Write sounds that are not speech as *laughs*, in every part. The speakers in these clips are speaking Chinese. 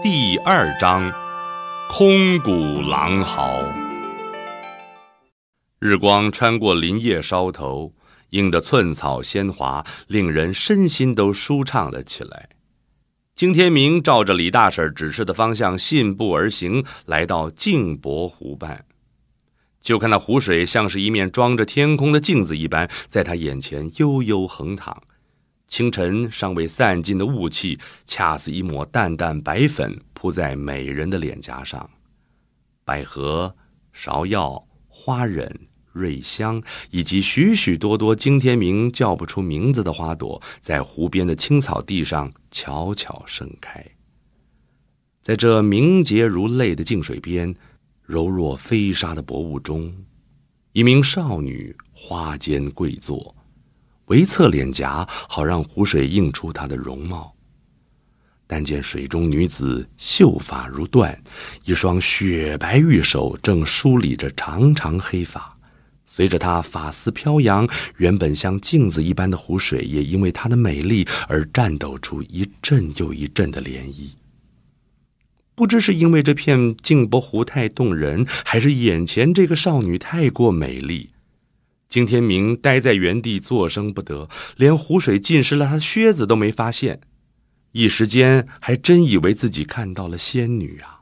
第二章，空谷狼嚎。日光穿过林叶梢头，映得寸草鲜华，令人身心都舒畅了起来。金天明照着李大婶指示的方向信步而行，来到静泊湖畔，就看那湖水像是一面装着天空的镜子一般，在他眼前悠悠横躺。清晨尚未散尽的雾气，恰似一抹淡淡白粉铺在美人的脸颊上。百合、芍药、花忍、瑞香，以及许许多多惊天名叫不出名字的花朵，在湖边的青草地上悄悄盛开。在这明洁如泪的静水边，柔若飞沙的薄雾中，一名少女花间跪坐。围侧脸颊，好让湖水映出她的容貌。但见水中女子秀发如缎，一双雪白玉手正梳理着长长黑发，随着她发丝飘扬，原本像镜子一般的湖水也因为她的美丽而颤抖出一阵又一阵的涟漪。不知是因为这片静波湖太动人，还是眼前这个少女太过美丽。金天明呆在原地，作声不得，连湖水浸湿了他的靴子都没发现，一时间还真以为自己看到了仙女啊！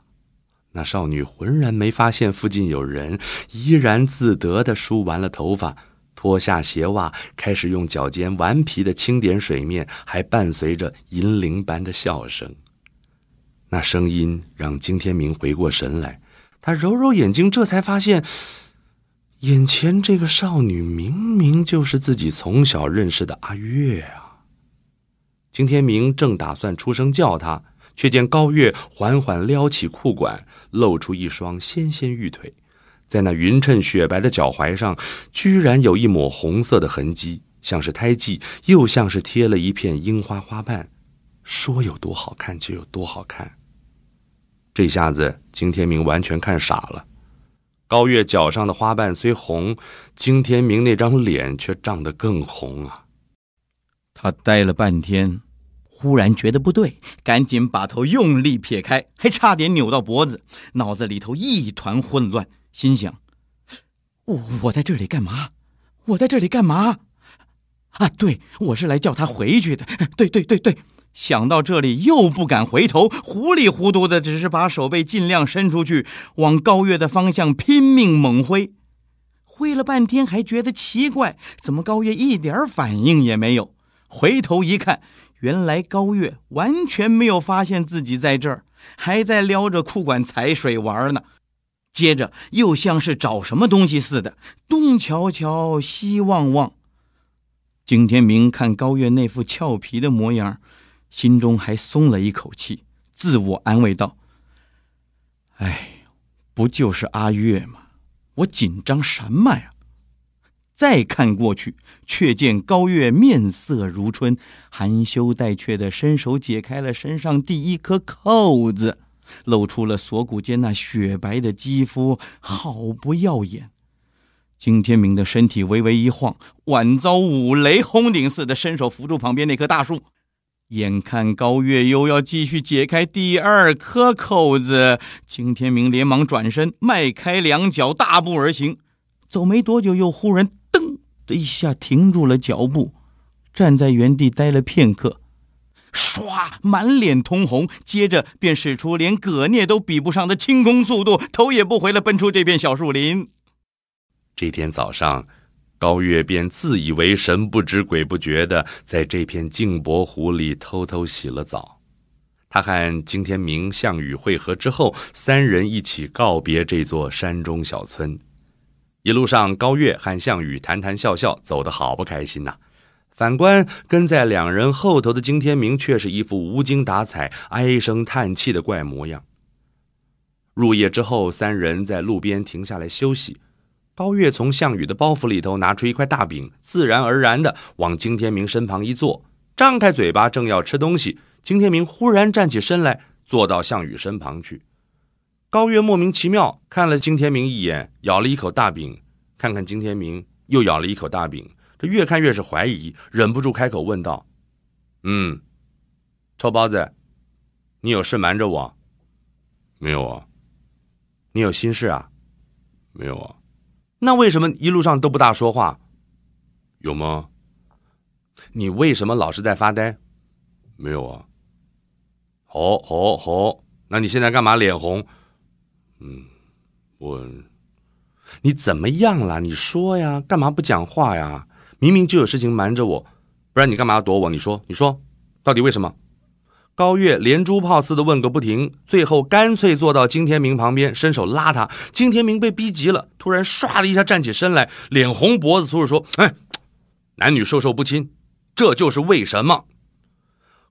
那少女浑然没发现附近有人，怡然自得的梳完了头发，脱下鞋袜，开始用脚尖顽皮的轻点水面，还伴随着银铃般的笑声。那声音让金天明回过神来，他揉揉眼睛，这才发现。眼前这个少女明明就是自己从小认识的阿月啊！金天明正打算出声叫她，却见高月缓缓撩起裤管，露出一双纤纤玉腿，在那匀称雪白的脚踝上，居然有一抹红色的痕迹，像是胎记，又像是贴了一片樱花花瓣。说有多好看就有多好看，这下子金天明完全看傻了。高月脚上的花瓣虽红，金天明那张脸却涨得更红啊！他呆了半天，忽然觉得不对，赶紧把头用力撇开，还差点扭到脖子，脑子里头一团混乱，心想：我我在这里干嘛？我在这里干嘛？啊，对，我是来叫他回去的。对对对对。想到这里，又不敢回头，糊里糊涂的，只是把手背尽量伸出去，往高月的方向拼命猛挥，挥了半天，还觉得奇怪，怎么高月一点反应也没有？回头一看，原来高月完全没有发现自己在这儿，还在撩着裤管踩水玩呢。接着又像是找什么东西似的，东瞧瞧，西望望。景天明看高月那副俏皮的模样。心中还松了一口气，自我安慰道：“哎，不就是阿月吗？我紧张什么呀？”再看过去，却见高月面色如春，含羞带怯的伸手解开了身上第一颗扣子，露出了锁骨间那雪白的肌肤，好不耀眼。金天明的身体微微一晃，宛遭五雷轰顶似的，伸手扶住旁边那棵大树。眼看高月又要继续解开第二颗扣子，金天明连忙转身，迈开两脚大步而行。走没多久，又忽然噔的一下停住了脚步，站在原地呆了片刻，唰，满脸通红，接着便使出连葛聂都比不上的轻功速度，头也不回的奔出这片小树林。这天早上。高月便自以为神不知鬼不觉的，在这片静泊湖里偷偷洗了澡。他和金天明、项羽会合之后，三人一起告别这座山中小村。一路上，高月和项羽谈谈笑笑，走得好不开心呐。反观跟在两人后头的金天明，却是一副无精打采、唉声叹气的怪模样。入夜之后，三人在路边停下来休息。高月从项羽的包袱里头拿出一块大饼，自然而然的往金天明身旁一坐，张开嘴巴正要吃东西，金天明忽然站起身来，坐到项羽身旁去。高月莫名其妙看了金天明一眼，咬了一口大饼，看看金天明又咬了一口大饼，这越看越是怀疑，忍不住开口问道：“嗯，臭包子，你有事瞒着我？没有啊？你有心事啊？没有啊？”那为什么一路上都不大说话？有吗？你为什么老是在发呆？没有啊。好好好，那你现在干嘛脸红？嗯，我，你怎么样了？你说呀，干嘛不讲话呀？明明就有事情瞒着我，不然你干嘛要躲我？你说，你说，到底为什么？高月连珠炮似的问个不停，最后干脆坐到金天明旁边，伸手拉他。金天明被逼急了，突然唰的一下站起身来，脸红脖子粗着说：“哎，男女授受不亲，这就是为什么。”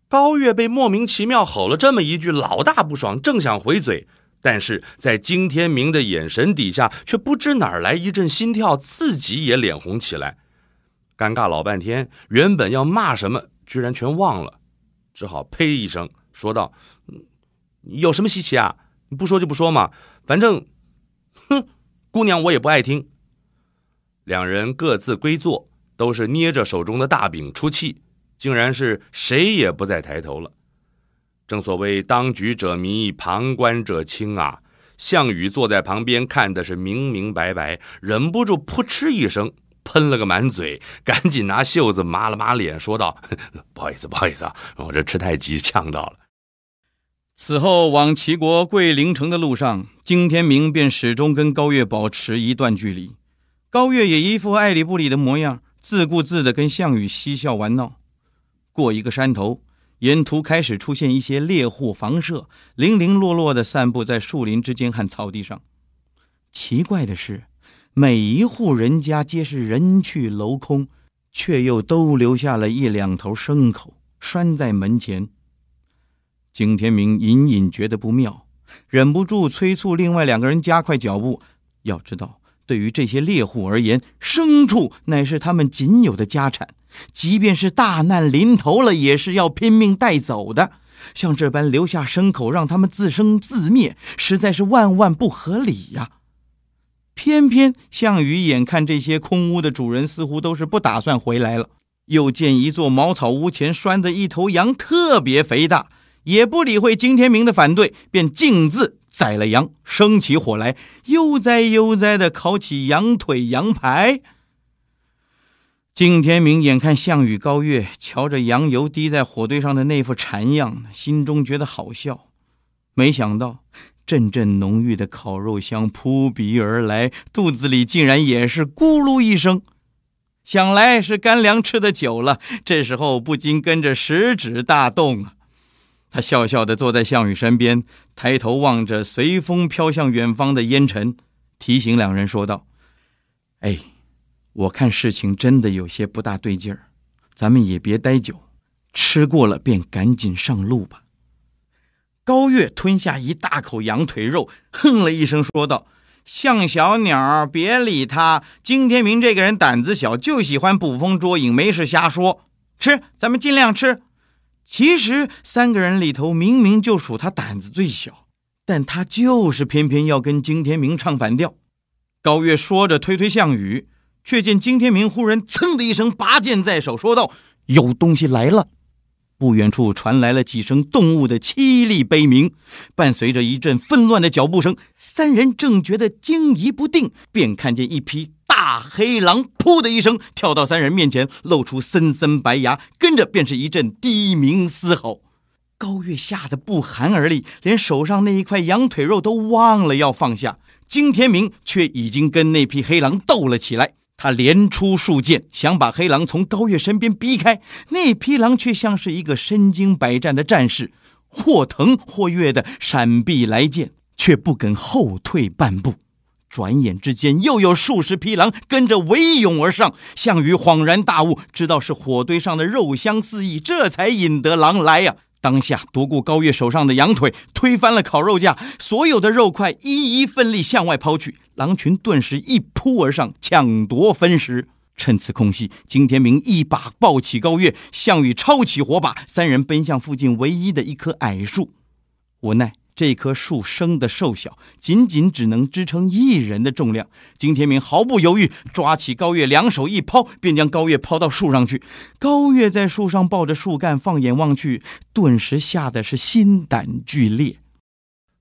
高月被莫名其妙吼了这么一句，老大不爽，正想回嘴，但是在金天明的眼神底下，却不知哪来一阵心跳，自己也脸红起来，尴尬老半天，原本要骂什么，居然全忘了。只好呸一声说道：“有什么稀奇啊？你不说就不说嘛，反正，哼，姑娘我也不爱听。”两人各自归坐，都是捏着手中的大饼出气，竟然是谁也不再抬头了。正所谓当局者迷，旁观者清啊！项羽坐在旁边看的是明明白白，忍不住扑哧一声。喷了个满嘴，*laughs* 赶紧拿袖子抹了抹脸，说道：“不好意思，不好意思啊，我这吃太急，呛到了。”此后往齐国桂林城的路上，荆天明便始终跟高月保持一段距离，高月也一副爱理不理的模样，自顾自地跟项羽嬉笑玩闹。过一个山头，沿途开始出现一些猎户房舍，零零落落地散布在树林之间和草地上。奇怪的是。每一户人家皆是人去楼空，却又都留下了一两头牲口拴在门前。景天明隐隐觉得不妙，忍不住催促另外两个人加快脚步。要知道，对于这些猎户而言，牲畜乃是他们仅有的家产，即便是大难临头了，也是要拼命带走的。像这般留下牲口，让他们自生自灭，实在是万万不合理呀。偏偏项羽眼看这些空屋的主人似乎都是不打算回来了，又见一座茅草屋前拴的一头羊特别肥大，也不理会金天明的反对，便径自宰了羊，生起火来，悠哉悠哉的烤起羊腿、羊排。金天明眼看项羽高跃，瞧着羊油滴在火堆上的那副馋样，心中觉得好笑，没想到。阵阵浓郁的烤肉香扑鼻而来，肚子里竟然也是咕噜一声，想来是干粮吃的久了。这时候不禁跟着食指大动啊！他笑笑地坐在项羽身边，抬头望着随风飘向远方的烟尘，提醒两人说道：“哎，我看事情真的有些不大对劲儿，咱们也别待久，吃过了便赶紧上路吧。”高月吞下一大口羊腿肉，哼了一声，说道：“像小鸟，别理他。金天明这个人胆子小，就喜欢捕风捉影，没事瞎说。吃，咱们尽量吃。其实三个人里头，明明就属他胆子最小，但他就是偏偏要跟金天明唱反调。”高月说着推推项羽，却见金天明忽然噌的一声拔剑在手，说道：“有东西来了。”不远处传来了几声动物的凄厉悲鸣，伴随着一阵纷乱的脚步声，三人正觉得惊疑不定，便看见一匹大黑狼“噗”的一声跳到三人面前，露出森森白牙，跟着便是一阵低鸣嘶吼。高月吓得不寒而栗，连手上那一块羊腿肉都忘了要放下，金天明却已经跟那匹黑狼斗了起来。他连出数剑，想把黑狼从高月身边逼开。那匹狼却像是一个身经百战的战士，或腾或跃的闪避来剑，却不肯后退半步。转眼之间，又有数十匹狼跟着围拥而上。项羽恍然大悟，知道是火堆上的肉香四溢，这才引得狼来呀。当下，独过高月手上的羊腿推翻了烤肉架，所有的肉块一一奋力向外抛去，狼群顿时一扑而上，抢夺分食。趁此空隙，金天明一把抱起高月，项羽抄起火把，三人奔向附近唯一的一棵矮树。无奈。这棵树生的瘦小，仅仅只能支撑一人的重量。金天明毫不犹豫，抓起高月，两手一抛，便将高月抛到树上去。高月在树上抱着树干，放眼望去，顿时吓得是心胆俱裂。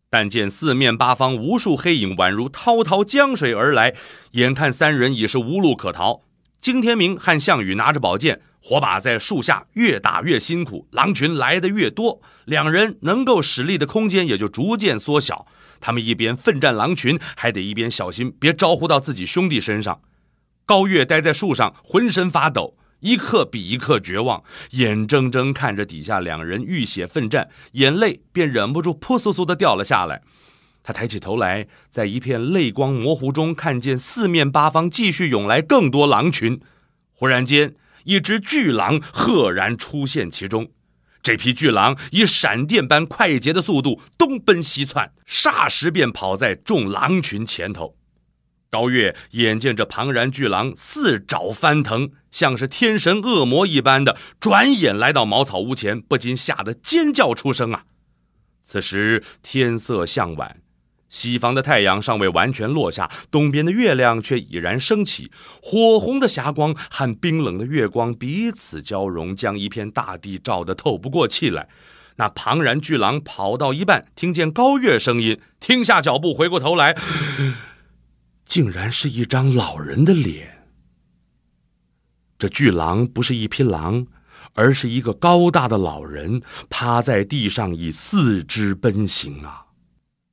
但见四面八方无数黑影，宛如滔滔江水而来。眼看三人已是无路可逃，金天明和项羽拿着宝剑。火把在树下越打越辛苦，狼群来的越多，两人能够使力的空间也就逐渐缩小。他们一边奋战狼群，还得一边小心别招呼到自己兄弟身上。高月待在树上，浑身发抖，一刻比一刻绝望，眼睁睁看着底下两人浴血奋战，眼泪便忍不住扑簌簌的掉了下来。他抬起头来，在一片泪光模糊中，看见四面八方继续涌来更多狼群。忽然间。一只巨狼赫然出现其中，这匹巨狼以闪电般快捷的速度东奔西窜，霎时便跑在众狼群前头。高月眼见这庞然巨狼四爪翻腾，像是天神恶魔一般的，转眼来到茅草屋前，不禁吓得尖叫出声啊！此时天色向晚。西方的太阳尚未完全落下，东边的月亮却已然升起。火红的霞光和冰冷的月光彼此交融，将一片大地照得透不过气来。那庞然巨狼跑到一半，听见高月声音，停下脚步，回过头来，竟然是一张老人的脸。这巨狼不是一匹狼，而是一个高大的老人趴在地上，以四肢奔行啊。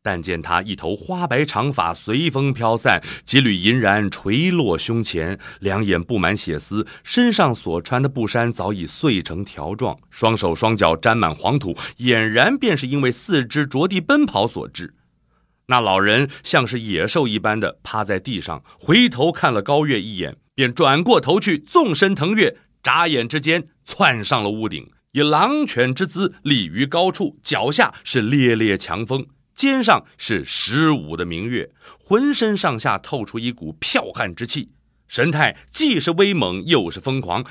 但见他一头花白长发随风飘散，几缕银髯垂落胸前，两眼布满血丝，身上所穿的布衫早已碎成条状，双手双脚沾满黄土，俨然便是因为四肢着地奔跑所致。那老人像是野兽一般的趴在地上，回头看了高月一眼，便转过头去，纵身腾跃，眨眼之间窜上了屋顶，以狼犬之姿立于高处，脚下是烈烈强风。肩上是十五的明月，浑身上下透出一股剽悍之气，神态既是威猛又是疯狂，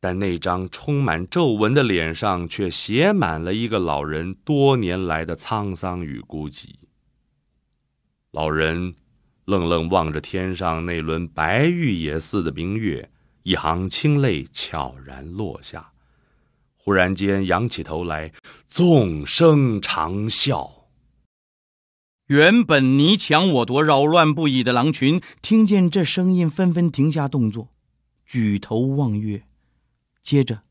但那张充满皱纹的脸上却写满了一个老人多年来的沧桑与孤寂。老人愣愣望着天上那轮白玉也似的明月，一行清泪悄然落下，忽然间仰起头来，纵声长啸。原本你抢我夺、扰乱不已的狼群，听见这声音，纷纷停下动作，举头望月。接着，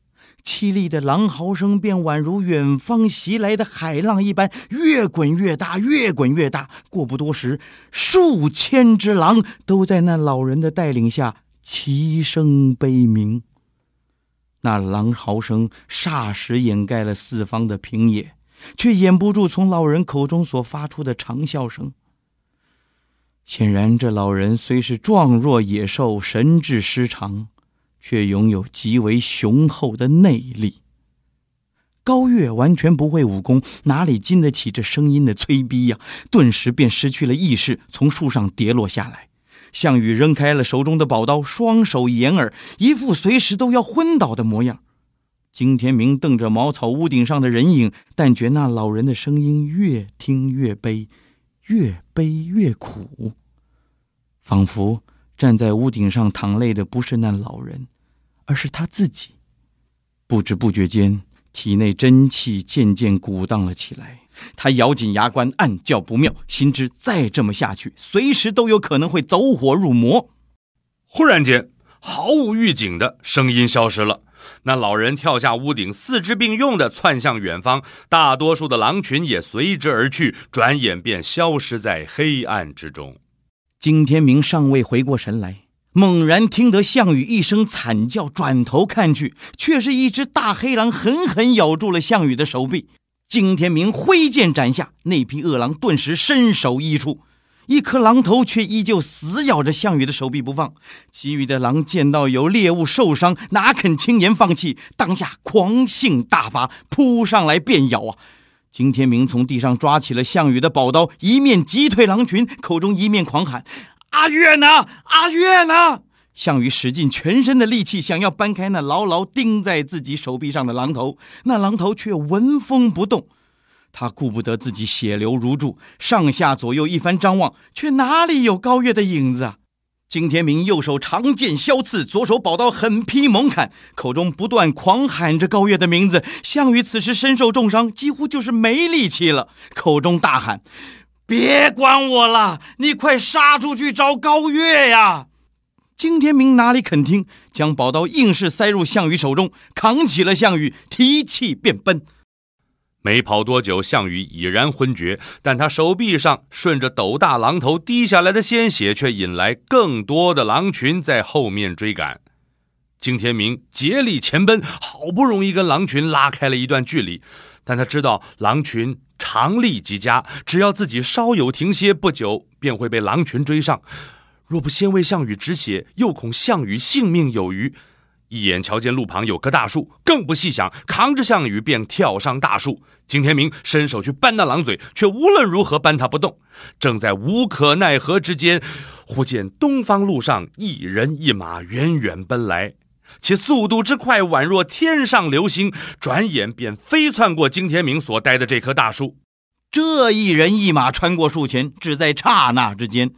凄厉的狼嚎声便宛如远方袭来的海浪一般，越滚越大，越滚越大。过不多时，数千只狼都在那老人的带领下齐声悲鸣，那狼嚎声霎时掩盖了四方的平野。却掩不住从老人口中所发出的长啸声。显然，这老人虽是状若野兽，神智失常，却拥有极为雄厚的内力。高月完全不会武功，哪里经得起这声音的催逼呀？顿时便失去了意识，从树上跌落下来。项羽扔开了手中的宝刀，双手掩耳，一副随时都要昏倒的模样。金天明瞪着茅草屋顶上的人影，但觉那老人的声音越听越悲，越悲越苦，仿佛站在屋顶上淌泪的不是那老人，而是他自己。不知不觉间，体内真气渐渐鼓荡了起来。他咬紧牙关，暗叫不妙，心知再这么下去，随时都有可能会走火入魔。忽然间，毫无预警的声音消失了。那老人跳下屋顶，四肢并用的窜向远方，大多数的狼群也随之而去，转眼便消失在黑暗之中。金天明尚未回过神来，猛然听得项羽一声惨叫，转头看去，却是一只大黑狼狠狠咬住了项羽的手臂。金天明挥剑斩下，那匹恶狼顿时身首异处。一颗狼头却依旧死咬着项羽的手臂不放，其余的狼见到有猎物受伤，哪肯轻言放弃？当下狂性大发，扑上来便咬啊！金天明从地上抓起了项羽的宝刀，一面击退狼群，口中一面狂喊：“阿月呢？阿月呢？”项羽使尽全身的力气，想要搬开那牢牢钉在自己手臂上的狼头，那狼头却纹风不动。他顾不得自己血流如注，上下左右一番张望，却哪里有高月的影子啊！金天明右手长剑削刺，左手宝刀狠劈猛砍，口中不断狂喊着高月的名字。项羽此时身受重伤，几乎就是没力气了，口中大喊：“别管我了，你快杀出去找高月呀！”金天明哪里肯听，将宝刀硬是塞入项羽手中，扛起了项羽，提气便奔。没跑多久，项羽已然昏厥，但他手臂上顺着斗大狼头滴下来的鲜血，却引来更多的狼群在后面追赶。金天明竭力前奔，好不容易跟狼群拉开了一段距离，但他知道狼群长力极佳，只要自己稍有停歇，不久便会被狼群追上。若不先为项羽止血，又恐项羽性命有余。一眼瞧见路旁有棵大树，更不细想，扛着项羽便跳上大树。金天明伸手去扳那狼嘴，却无论如何扳他不动。正在无可奈何之间，忽见东方路上一人一马远远奔来，其速度之快，宛若天上流星，转眼便飞窜过金天明所待的这棵大树。这一人一马穿过树前，只在刹那之间，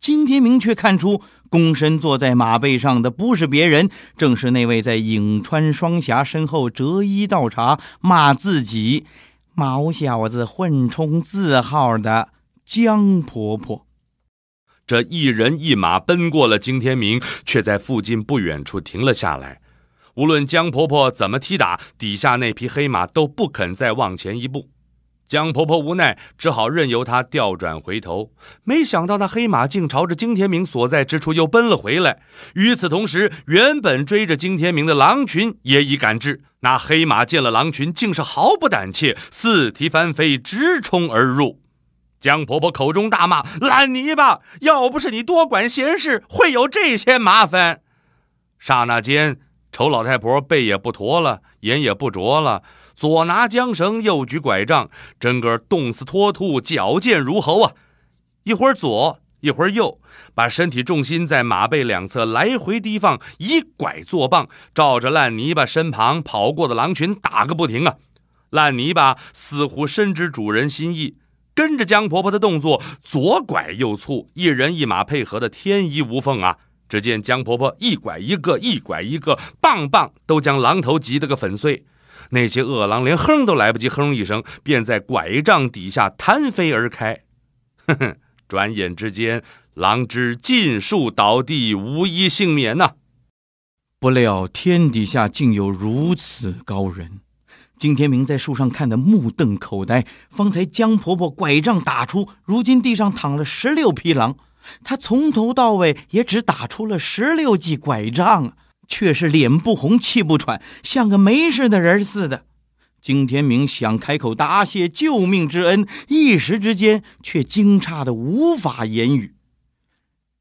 金天明却看出。躬身坐在马背上的不是别人，正是那位在颍川双霞身后折衣倒茶骂自己“毛小子混充字号”的江婆婆。这一人一马奔过了惊天明，却在附近不远处停了下来。无论江婆婆怎么踢打，底下那匹黑马都不肯再往前一步。江婆婆无奈，只好任由他调转回头。没想到那黑马竟朝着金天明所在之处又奔了回来。与此同时，原本追着金天明的狼群也已赶至。那黑马见了狼群，竟是毫不胆怯，四蹄翻飞，直冲而入。江婆婆口中大骂：“烂泥巴！要不是你多管闲事，会有这些麻烦！”刹那间，丑老太婆背也不驼了，眼也不浊了。左拿缰绳，右举拐杖，真个冻死脱兔，矫健如猴啊！一会儿左，一会儿右，把身体重心在马背两侧来回提放，以拐作棒，照着烂泥巴身旁跑过的狼群打个不停啊！烂泥巴似乎深知主人心意，跟着江婆婆的动作，左拐右促，一人一马配合的天衣无缝啊！只见江婆婆一拐一个，一拐一个，棒棒都将狼头击得个粉碎。那些恶狼连哼都来不及哼一声，便在拐杖底下弹飞而开。哼哼，转眼之间，狼只尽数倒地，无一幸免呐！不料天底下竟有如此高人，金天明在树上看得目瞪口呆。方才江婆婆拐杖打出，如今地上躺了十六匹狼，他从头到尾也只打出了十六记拐杖。却是脸不红气不喘，像个没事的人似的。金天明想开口答谢救命之恩，一时之间却惊诧的无法言语。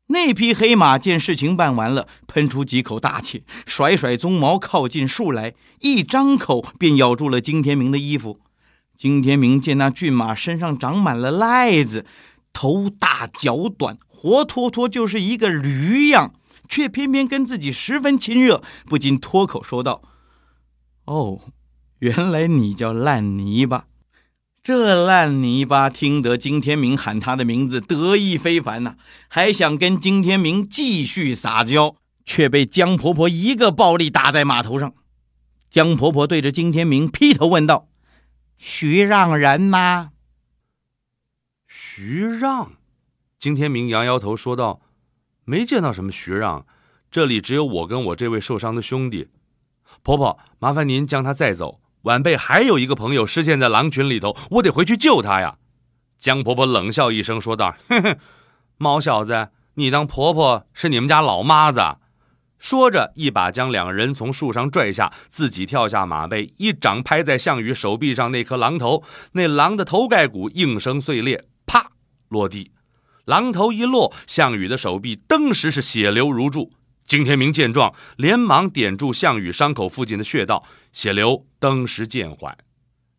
那匹黑马见事情办完了，喷出几口大气，甩甩鬃毛，靠近树来，一张口便咬住了金天明的衣服。金天明见那骏马身上长满了癞子，头大脚短，活脱脱就是一个驴样。却偏偏跟自己十分亲热，不禁脱口说道：“哦，原来你叫烂泥巴。”这烂泥巴听得金天明喊他的名字，得意非凡呐，还想跟金天明继续撒娇，却被江婆婆一个暴力打在马头上。江婆婆对着金天明劈头问道：“徐让然吗？”“徐让。”金天明摇摇头说道。没见到什么徐让，这里只有我跟我这位受伤的兄弟。婆婆，麻烦您将他载走。晚辈还有一个朋友失陷在狼群里头，我得回去救他呀。江婆婆冷笑一声说道：“哼哼，毛小子，你当婆婆是你们家老妈子？”说着，一把将两人从树上拽下，自己跳下马背，一掌拍在项羽手臂上那颗狼头，那狼的头盖骨应声碎裂，啪落地。榔头一落，项羽的手臂登时是血流如注。金天明见状，连忙点住项羽伤口附近的穴道，血流登时渐缓。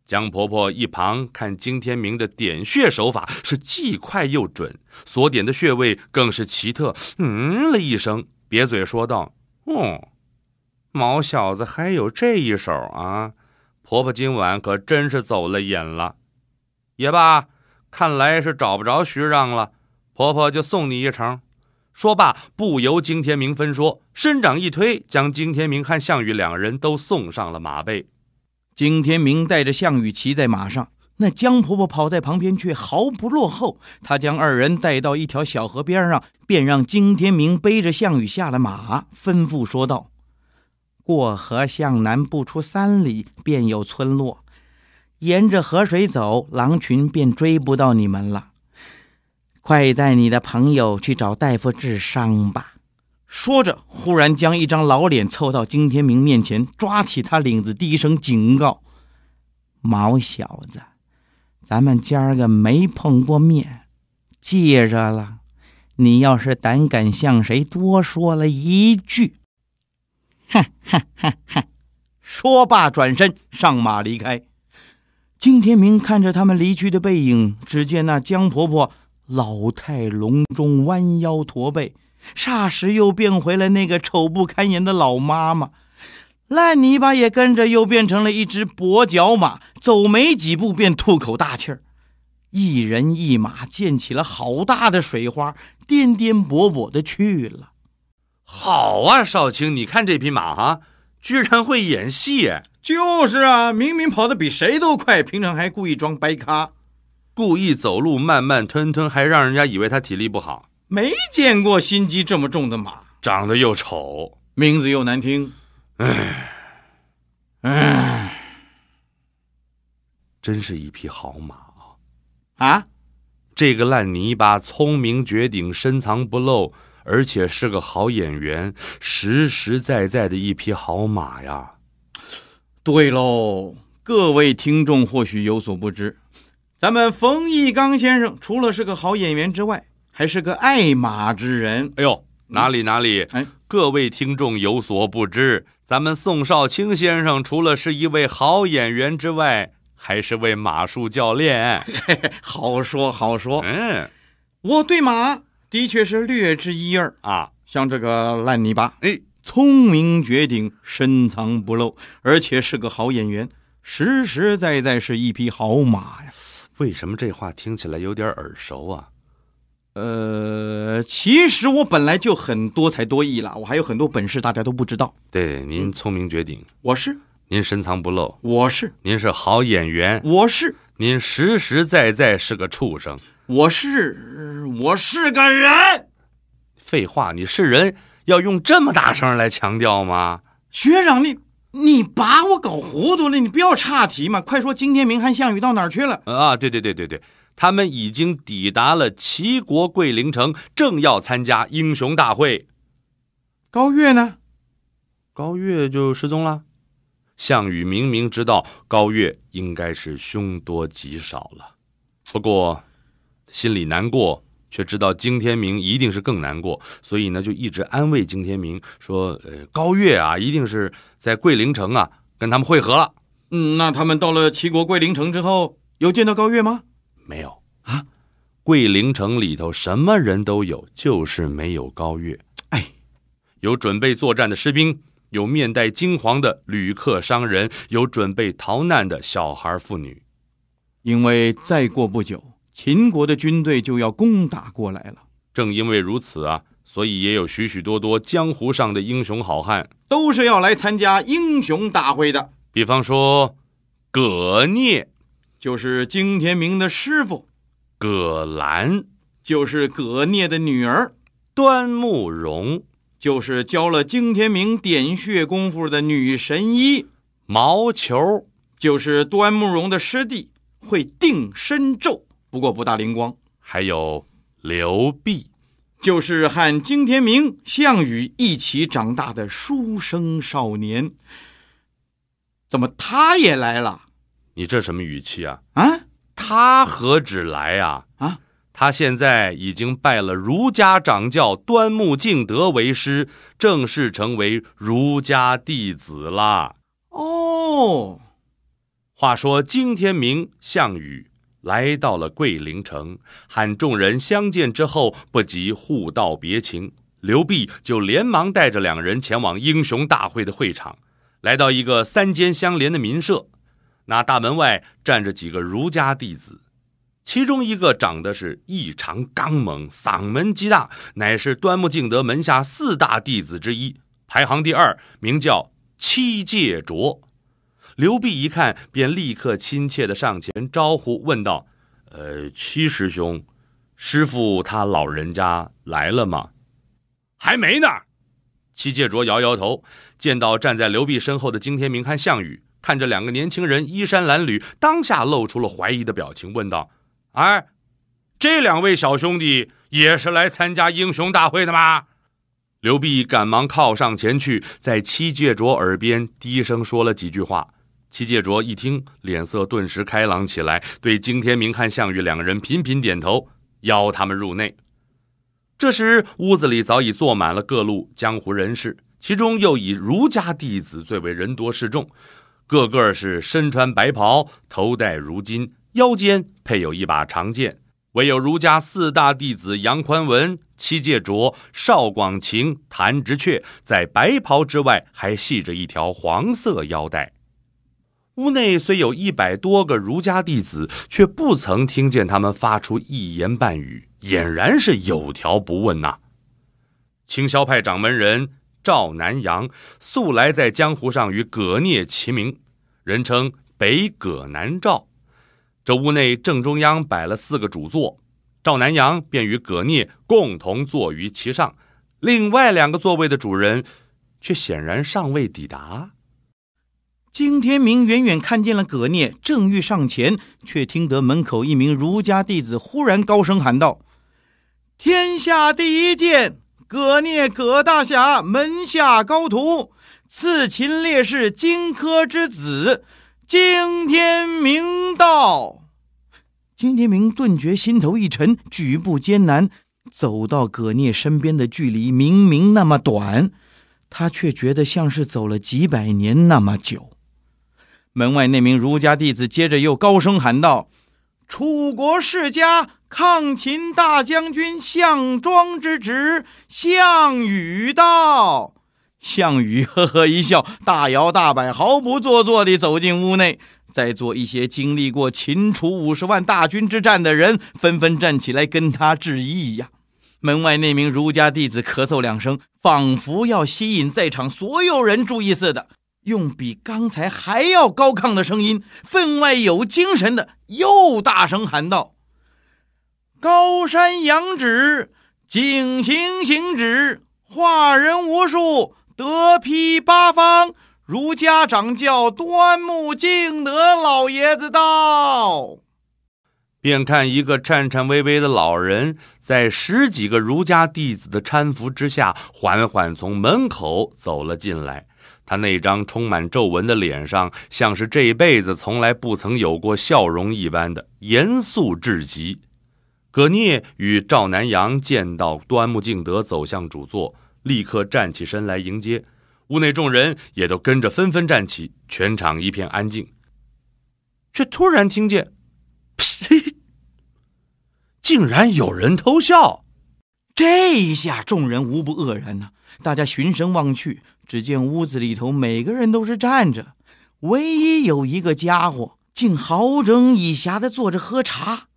江婆婆一旁看金天明的点穴手法是既快又准，所点的穴位更是奇特。嗯了一声，瘪嘴说道：“哦，毛小子还有这一手啊！婆婆今晚可真是走了眼了。也罢，看来是找不着徐让了。”婆婆就送你一程，说罢，不由惊天明分说，伸掌一推，将惊天明和项羽两人都送上了马背。惊天明带着项羽骑在马上，那江婆婆跑在旁边却毫不落后。她将二人带到一条小河边上，便让惊天明背着项羽下了马，吩咐说道：“过河向南，不出三里，便有村落。沿着河水走，狼群便追不到你们了。”快带你的朋友去找大夫治伤吧！说着，忽然将一张老脸凑到金天明面前，抓起他领子，低声警告：“毛小子，咱们今儿个没碰过面，记着了。你要是胆敢向谁多说了一句，哼哼哼哼！”说罢，转身上马离开。金天明看着他们离去的背影，只见那江婆婆。老态龙钟，弯腰驼背，霎时又变回了那个丑不堪言的老妈妈。烂泥巴也跟着又变成了一只跛脚马，走没几步便吐口大气儿，一人一马溅起了好大的水花，颠颠簸簸的去了。好啊，少卿，你看这匹马哈，居然会演戏。就是啊，明明跑得比谁都快，平常还故意装白咖。故意走路慢慢吞吞，还让人家以为他体力不好。没见过心机这么重的马，长得又丑，名字又难听。唉，唉，真是一匹好马啊！啊，这个烂泥巴聪明绝顶，深藏不露，而且是个好演员，实实在在的一匹好马呀。对喽，各位听众或许有所不知。咱们冯义刚先生除了是个好演员之外，还是个爱马之人。哎呦，哪里哪里！哎，各位听众有所不知，咱们宋少卿先生除了是一位好演员之外，还是位马术教练。*laughs* 好说好说，嗯，我对马的确是略知一二啊。像这个烂泥巴，哎，聪明绝顶，深藏不露，而且是个好演员，实实在在是一匹好马呀。为什么这话听起来有点耳熟啊？呃，其实我本来就很多才多艺了，我还有很多本事大家都不知道。对，您聪明绝顶，我是。您深藏不露，我是。您是好演员，我是。您实实在在是个畜生，我是。我是个人，废话，你是人要用这么大声来强调吗？学长，你。你把我搞糊涂了，你不要岔题嘛！快说，今天明和项羽到哪儿去了？啊，对对对对对，他们已经抵达了齐国桂林城，正要参加英雄大会。高月呢？高月就失踪了。项羽明明知道高月应该是凶多吉少了，不过心里难过。却知道金天明一定是更难过，所以呢，就一直安慰金天明说：“呃，高月啊，一定是在桂林城啊跟他们会合了。”嗯，那他们到了齐国桂林城之后，有见到高月吗？没有啊，桂林城里头什么人都有，就是没有高月。哎，有准备作战的士兵，有面带惊惶的旅客商人，有准备逃难的小孩妇女，因为再过不久。秦国的军队就要攻打过来了。正因为如此啊，所以也有许许多多江湖上的英雄好汉，都是要来参加英雄大会的。比方说，葛聂，就是惊天明的师傅；葛兰，就是葛聂的女儿；端木蓉，就是教了惊天明点穴功夫的女神医；毛球，就是端木蓉的师弟，会定身咒。不过不大灵光，还有刘弼，就是和金天明、项羽一起长大的书生少年。怎么他也来了？你这什么语气啊？啊，他何止来呀？啊，他现在已经拜了儒家掌教端木敬德为师，正式成为儒家弟子啦。哦，话说金天明、项羽。来到了桂林城，喊众人相见之后，不及互道别情，刘弼就连忙带着两人前往英雄大会的会场。来到一个三间相连的民舍，那大门外站着几个儒家弟子，其中一个长得是异常刚猛，嗓门极大，乃是端木敬德门下四大弟子之一，排行第二，名叫七戒卓。刘弼一看，便立刻亲切的上前招呼，问道：“呃，七师兄，师傅他老人家来了吗？”“还没呢。”七戒卓摇摇头。见到站在刘弼身后的金天明和项羽，看着两个年轻人衣衫褴褛，当下露出了怀疑的表情，问道：“哎，这两位小兄弟也是来参加英雄大会的吗？”刘弼赶忙靠上前去，在七戒卓耳边低声说了几句话。七介卓一听，脸色顿时开朗起来，对惊天明和项羽两个人频频点头，邀他们入内。这时，屋子里早已坐满了各路江湖人士，其中又以儒家弟子最为人多势众，个个是身穿白袍，头戴如巾，腰间配有一把长剑。唯有儒家四大弟子杨宽文、七介卓、邵广晴、谭直阙，在白袍之外还系着一条黄色腰带。屋内虽有一百多个儒家弟子，却不曾听见他们发出一言半语，俨然是有条不紊呐。清霄派掌门人赵南阳素来在江湖上与葛聂齐名，人称北葛南赵。这屋内正中央摆了四个主座，赵南阳便与葛聂共同坐于其上，另外两个座位的主人却显然尚未抵达。金天明远远看见了葛聂，正欲上前，却听得门口一名儒家弟子忽然高声喊道：“天下第一剑，葛聂葛大侠门下高徒，刺秦烈士荆轲之子，金天明到。”金天明顿觉心头一沉，举步艰难，走到葛聂身边的距离明明那么短，他却觉得像是走了几百年那么久。门外那名儒家弟子接着又高声喊道：“楚国世家抗秦大将军项庄之侄项羽到！”项羽 *laughs* 呵呵一笑，大摇大摆、毫不做作地走进屋内。在座一些经历过秦楚五十万大军之战的人纷纷站起来跟他致意呀。门外那名儒家弟子咳嗽两声，仿佛要吸引在场所有人注意似的。用比刚才还要高亢的声音，分外有精神的，又大声喊道：“高山仰止，景行行止，化人无数，德披八方。儒家掌教端木敬德老爷子到。”便看一个颤颤巍巍的老人，在十几个儒家弟子的搀扶之下，缓缓从门口走了进来。他那张充满皱纹的脸上，像是这一辈子从来不曾有过笑容一般的严肃至极。葛聂与赵南阳见到端木敬德走向主座，立刻站起身来迎接。屋内众人也都跟着纷纷站起，全场一片安静。却突然听见“呸！竟然有人偷笑！这一下，众人无不愕然呐。大家循声望去。只见屋子里头每个人都是站着，唯一有一个家伙竟好整以暇的坐着喝茶。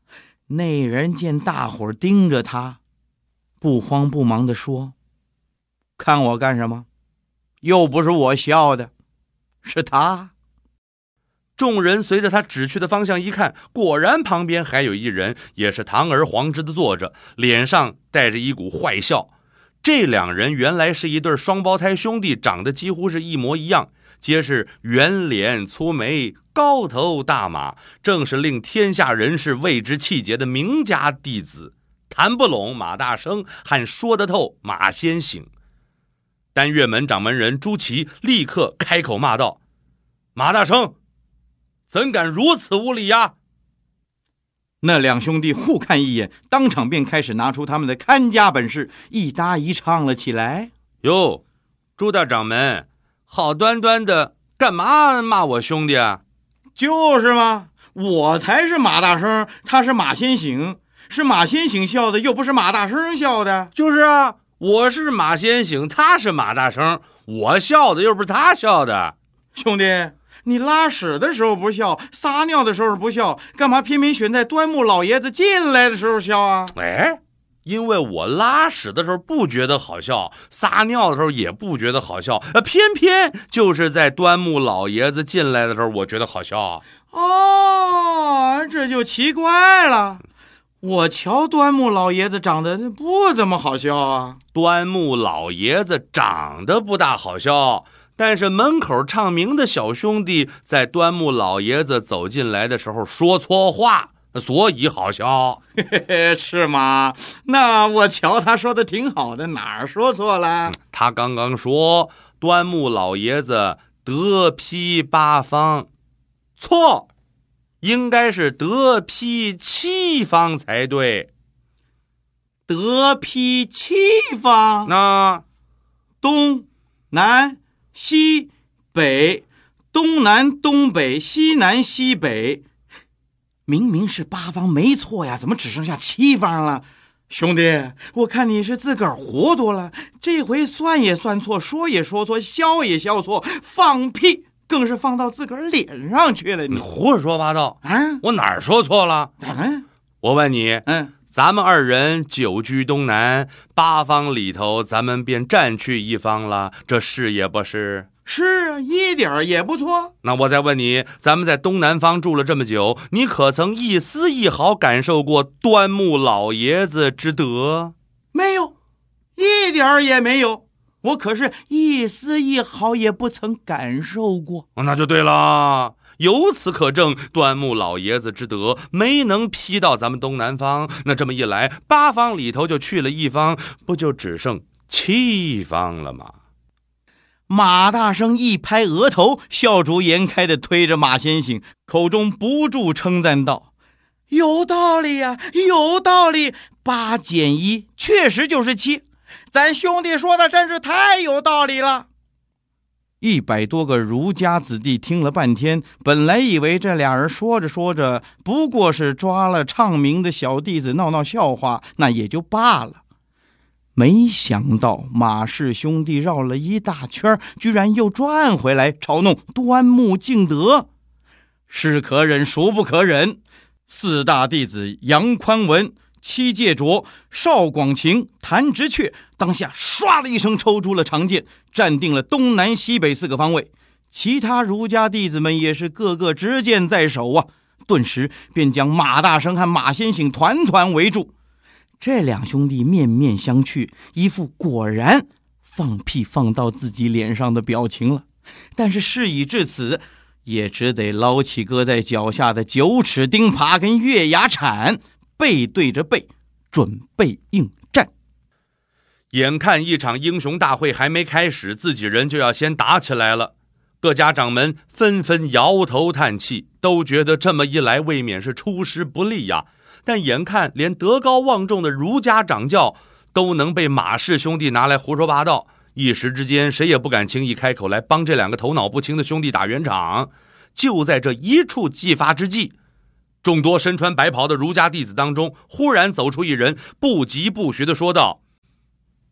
那人见大伙儿盯着他，不慌不忙的说：“看我干什么？又不是我笑的，是他。”众人随着他指去的方向一看，果然旁边还有一人，也是堂而皇之的坐着，脸上带着一股坏笑。这两人原来是一对双胞胎兄弟，长得几乎是一模一样，皆是圆脸、粗眉、高头大马，正是令天下人士为之气节的名家弟子。谈不拢马大生，还说得透马先醒。丹月门掌门人朱祁立刻开口骂道：“马大生，怎敢如此无礼呀！”那两兄弟互看一眼，当场便开始拿出他们的看家本事，一搭一唱了起来。哟，朱大掌门，好端端的，干嘛骂我兄弟啊？就是嘛，我才是马大生，他是马先行，是马先行笑的，又不是马大生笑的。就是啊，我是马先行，他是马大生，我笑的又不是他笑的，兄弟。你拉屎的时候不笑，撒尿的时候不笑，干嘛偏偏选在端木老爷子进来的时候笑啊？哎，因为我拉屎的时候不觉得好笑，撒尿的时候也不觉得好笑，呃，偏偏就是在端木老爷子进来的时候，我觉得好笑啊。哦，这就奇怪了。我瞧端木老爷子长得不怎么好笑啊。端木老爷子长得不大好笑。但是门口唱名的小兄弟在端木老爷子走进来的时候说错话，所以好笑，嘿嘿嘿，是吗？那我瞧他说的挺好的，哪儿说错了？他刚刚说端木老爷子得批八方，错，应该是得批七方才对。得批七方，那东、南。西北、东南、东北、西南、西北，明明是八方，没错呀，怎么只剩下七方了？兄弟，我看你是自个儿糊涂了。这回算也算错，说也说错，笑也笑错，放屁更是放到自个儿脸上去了。你胡说八道啊！我哪儿说错了？怎么？我问你，嗯。咱们二人久居东南八方里头，咱们便占去一方了，这是也不是？是啊，一点儿也不错。那我再问你，咱们在东南方住了这么久，你可曾一丝一毫感受过端木老爷子之德？没有，一点儿也没有。我可是一丝一毫也不曾感受过。那就对了。由此可证，端木老爷子之德没能劈到咱们东南方。那这么一来，八方里头就去了一方，不就只剩七方了吗？马大生一拍额头，笑逐颜开的推着马先生，口中不住称赞道：“有道理呀，有道理，八减一确实就是七。咱兄弟说的真是太有道理了。”一百多个儒家子弟听了半天，本来以为这俩人说着说着不过是抓了唱名的小弟子闹闹笑话，那也就罢了。没想到马氏兄弟绕了一大圈，居然又转回来嘲弄端木敬德，是可忍孰不可忍！四大弟子杨宽文。七戒卓、邵广晴、谭直阙当下唰的一声抽出了长剑，站定了东南西北四个方位。其他儒家弟子们也是个个执剑在手啊，顿时便将马大生和马先醒团团围住。这两兄弟面面相觑，一副果然放屁放到自己脸上的表情了。但是事已至此，也只得捞起搁在脚下的九齿钉耙跟月牙铲。背对着背，准备应战。眼看一场英雄大会还没开始，自己人就要先打起来了。各家掌门纷纷摇头叹气，都觉得这么一来未免是出师不利呀。但眼看连德高望重的儒家掌教都能被马氏兄弟拿来胡说八道，一时之间谁也不敢轻易开口来帮这两个头脑不清的兄弟打圆场。就在这一触即发之际。众多身穿白袍的儒家弟子当中，忽然走出一人，不疾不徐的说道：“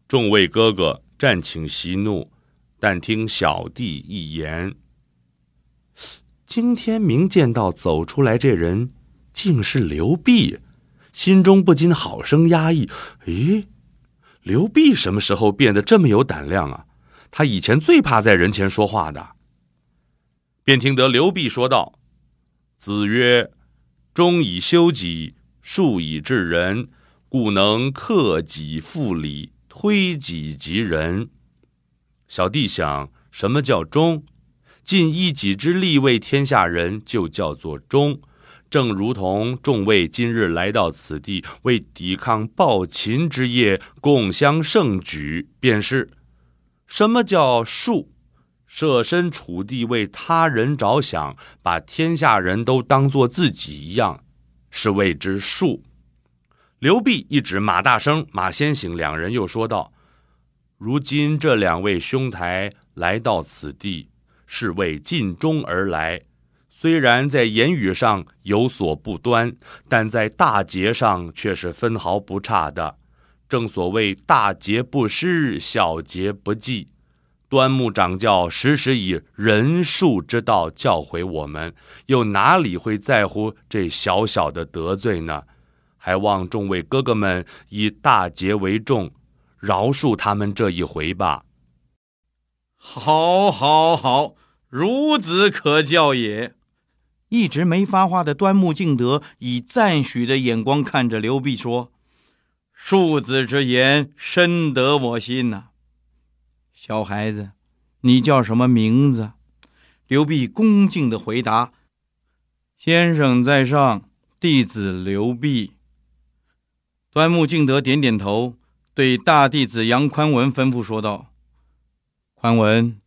众位哥哥，暂请息怒，但听小弟一言。”金天明见到走出来这人，竟是刘弼，心中不禁好生压抑。咦，刘弼什么时候变得这么有胆量啊？他以前最怕在人前说话的。便听得刘弼说道：“子曰。”忠以修己，恕以治人，故能克己复礼，推己及人。小弟想，什么叫忠？尽一己之力为天下人，就叫做忠。正如同众位今日来到此地，为抵抗暴秦之业，共襄盛举，便是。什么叫恕？设身处地为他人着想，把天下人都当做自己一样，是谓之术。刘必一指马大生、马先行两人，又说道：“如今这两位兄台来到此地，是为尽忠而来。虽然在言语上有所不端，但在大节上却是分毫不差的。正所谓大节不失，小节不计。”端木掌教时时以仁恕之道教诲我们，又哪里会在乎这小小的得罪呢？还望众位哥哥们以大节为重，饶恕他们这一回吧。好，好，好，孺子可教也。一直没发话的端木敬德以赞许的眼光看着刘必说：“庶子之言深得我心呐。”小孩子，你叫什么名字？刘弼恭敬的回答：“先生在上，弟子刘弼。”端木敬德点点头，对大弟子杨宽文吩咐说道：“宽文，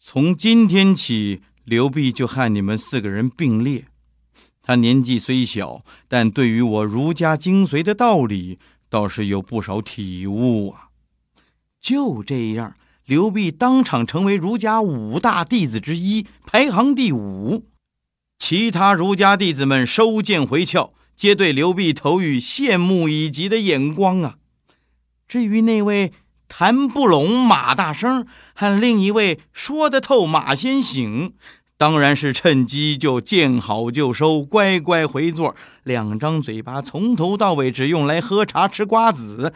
从今天起，刘弼就和你们四个人并列。他年纪虽小，但对于我儒家精髓的道理，倒是有不少体悟啊。”就这样。刘弼当场成为儒家五大弟子之一，排行第五。其他儒家弟子们收剑回鞘，皆对刘弼投以羡慕以及的眼光啊。至于那位谈不拢马大生和另一位说得透马先醒，当然是趁机就见好就收，乖乖回座。两张嘴巴从头到尾只用来喝茶吃瓜子。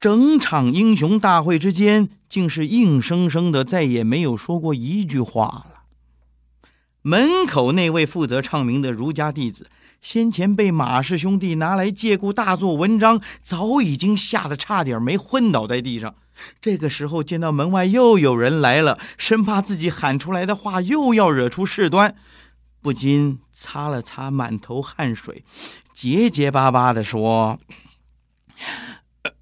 整场英雄大会之间，竟是硬生生的再也没有说过一句话了。门口那位负责唱名的儒家弟子，先前被马氏兄弟拿来借故大做文章，早已经吓得差点没昏倒在地上。这个时候见到门外又有人来了，生怕自己喊出来的话又要惹出事端，不禁擦了擦满头汗水，结结巴巴的说。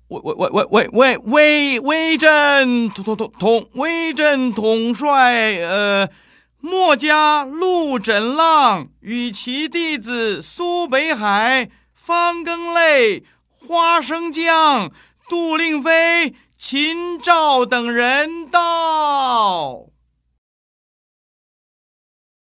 魏魏魏魏魏魏魏威震统统统统威震统帅，呃，墨家陆枕浪与其弟子苏北海、方更泪、花生酱、杜令飞、秦赵等人到。